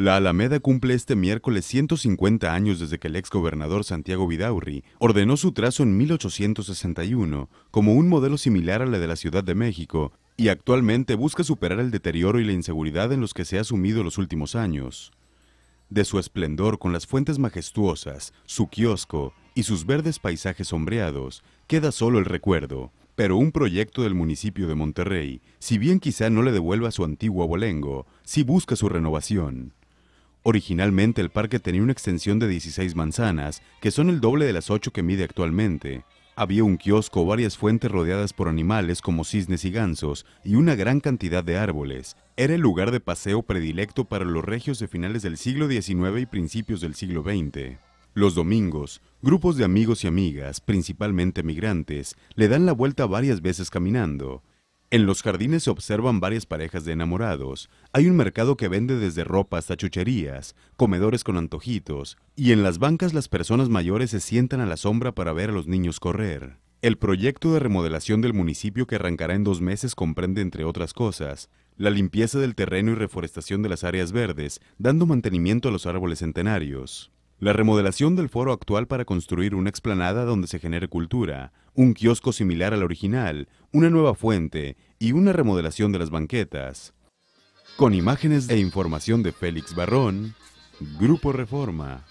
La Alameda cumple este miércoles 150 años desde que el exgobernador Santiago Vidaurri ordenó su trazo en 1861 como un modelo similar a la de la Ciudad de México y actualmente busca superar el deterioro y la inseguridad en los que se ha sumido los últimos años. De su esplendor con las fuentes majestuosas, su kiosco y sus verdes paisajes sombreados, queda solo el recuerdo, pero un proyecto del municipio de Monterrey, si bien quizá no le devuelva su antiguo abolengo, sí busca su renovación. Originalmente el parque tenía una extensión de 16 manzanas, que son el doble de las 8 que mide actualmente. Había un kiosco, varias fuentes rodeadas por animales como cisnes y gansos, y una gran cantidad de árboles. Era el lugar de paseo predilecto para los regios de finales del siglo XIX y principios del siglo XX. Los domingos, grupos de amigos y amigas, principalmente migrantes, le dan la vuelta varias veces caminando. En los jardines se observan varias parejas de enamorados. Hay un mercado que vende desde ropa hasta chucherías, comedores con antojitos, y en las bancas las personas mayores se sientan a la sombra para ver a los niños correr. El proyecto de remodelación del municipio que arrancará en dos meses comprende, entre otras cosas, la limpieza del terreno y reforestación de las áreas verdes, dando mantenimiento a los árboles centenarios. La remodelación del foro actual para construir una explanada donde se genere cultura, un kiosco similar al original, una nueva fuente y una remodelación de las banquetas. Con imágenes e información de Félix Barrón, Grupo Reforma.